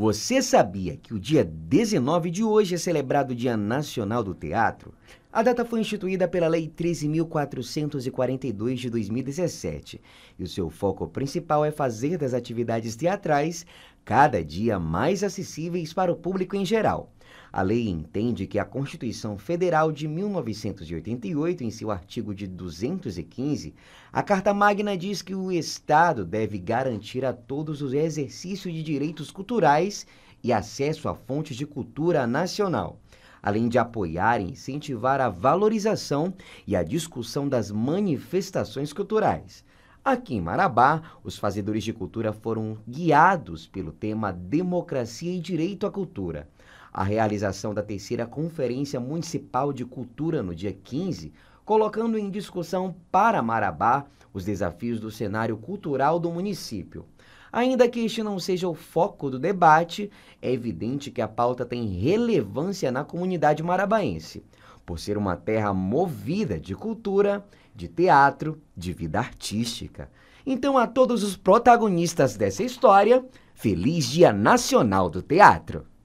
Você sabia que o dia 19 de hoje é celebrado o Dia Nacional do Teatro? A data foi instituída pela Lei 13.442 de 2017 e o seu foco principal é fazer das atividades teatrais cada dia mais acessíveis para o público em geral a lei entende que a constituição federal de 1988 em seu artigo de 215 a carta magna diz que o estado deve garantir a todos o exercício de direitos culturais e acesso a fontes de cultura nacional além de apoiar e incentivar a valorização e a discussão das manifestações culturais Aqui em Marabá, os fazedores de cultura foram guiados pelo tema Democracia e Direito à Cultura. A realização da terceira Conferência Municipal de Cultura no dia 15, colocando em discussão para Marabá os desafios do cenário cultural do município. Ainda que este não seja o foco do debate, é evidente que a pauta tem relevância na comunidade marabaense, por ser uma terra movida de cultura, de teatro, de vida artística. Então, a todos os protagonistas dessa história, feliz Dia Nacional do Teatro!